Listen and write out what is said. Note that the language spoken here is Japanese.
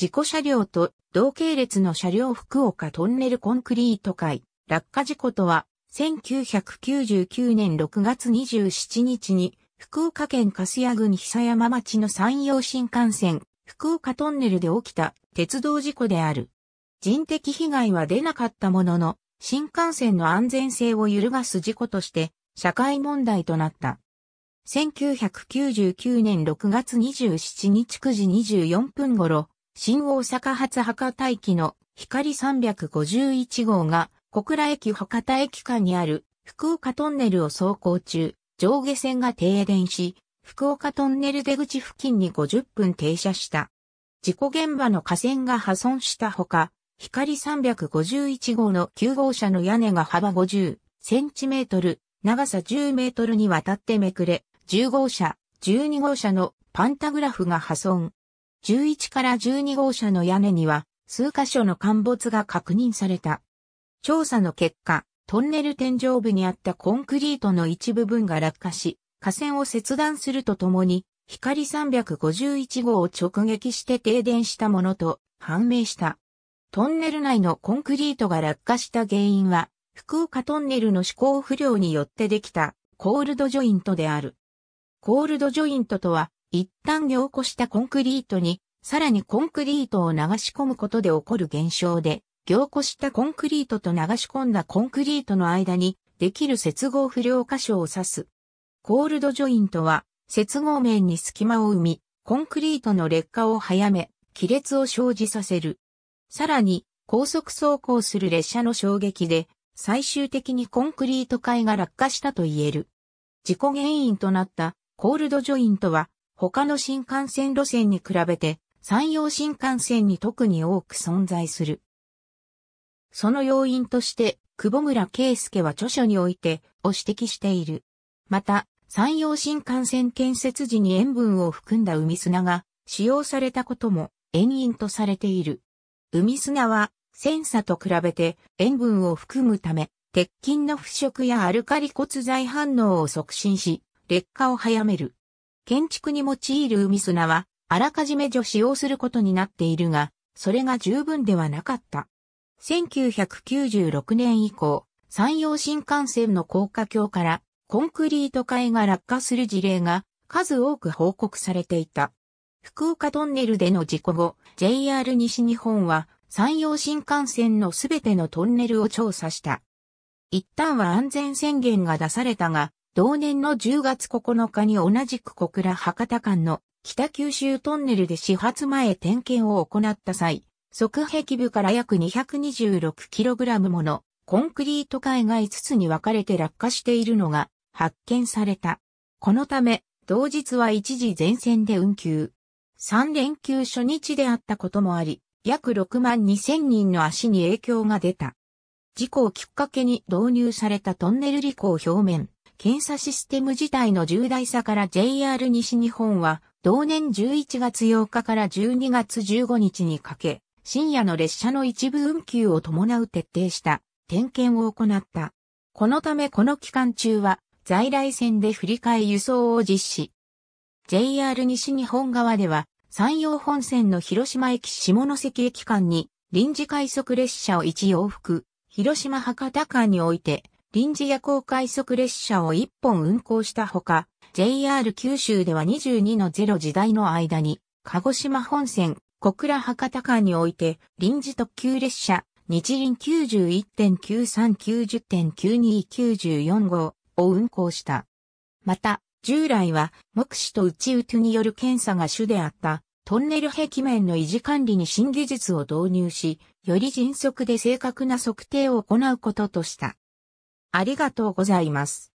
事故車両と同系列の車両福岡トンネルコンクリート会落下事故とは、1999年6月27日に、福岡県粕屋郡久山町の山陽新幹線、福岡トンネルで起きた鉄道事故である。人的被害は出なかったものの、新幹線の安全性を揺るがす事故として、社会問題となった。1999年6月27日9時24分頃、新大阪発博多駅の光351号が小倉駅博多駅間にある福岡トンネルを走行中、上下線が停電し、福岡トンネル出口付近に50分停車した。事故現場の架線が破損したほか、光351号の9号車の屋根が幅50センチメートル、長さ10メートルにわたってめくれ、10号車、12号車のパンタグラフが破損。11から12号車の屋根には数箇所の陥没が確認された。調査の結果、トンネル天井部にあったコンクリートの一部分が落下し、架線を切断するとともに、光351号を直撃して停電したものと判明した。トンネル内のコンクリートが落下した原因は、福岡トンネルの思考不良によってできたコールドジョイントである。コールドジョイントとは、一旦凝固したコンクリートに、さらにコンクリートを流し込むことで起こる現象で、凝固したコンクリートと流し込んだコンクリートの間に、できる接合不良箇所を指す。コールドジョイントは、接合面に隙間を生み、コンクリートの劣化を早め、亀裂を生じさせる。さらに、高速走行する列車の衝撃で、最終的にコンクリート塊が落下したと言える。事故原因となったコールドジョイントは、他の新幹線路線に比べて山陽新幹線に特に多く存在する。その要因として、久保村圭介は著書において、を指摘している。また、山陽新幹線建設時に塩分を含んだ海砂が使用されたことも遠因とされている。海砂は、センサと比べて塩分を含むため、鉄筋の腐食やアルカリ骨材反応を促進し、劣化を早める。建築に用いる海砂は、あらかじめ除使用することになっているが、それが十分ではなかった。1996年以降、山陽新幹線の高架橋からコンクリート塊が落下する事例が数多く報告されていた。福岡トンネルでの事故後、JR 西日本は山陽新幹線のすべてのトンネルを調査した。一旦は安全宣言が出されたが、同年の10月9日に同じく小倉博多間の北九州トンネルで始発前点検を行った際、側壁部から約 226kg ものコンクリート塊が5つに分かれて落下しているのが発見された。このため、同日は一時全線で運休。3連休初日であったこともあり、約6万2000人の足に影響が出た。事故をきっかけに導入されたトンネル履行表面。検査システム自体の重大さから JR 西日本は、同年11月8日から12月15日にかけ、深夜の列車の一部運休を伴う徹底した点検を行った。このためこの期間中は、在来線で振り替え輸送を実施。JR 西日本側では、山陽本線の広島駅下関駅間に、臨時快速列車を1往復、広島博多間において、臨時夜行快速列車を1本運行したほか、JR 九州では22の0時代の間に、鹿児島本線、小倉博多間において、臨時特急列車、日輪91.9390.9294号を運行した。また、従来は、目視と内ちによる検査が主であった、トンネル壁面の維持管理に新技術を導入し、より迅速で正確な測定を行うこととした。ありがとうございます。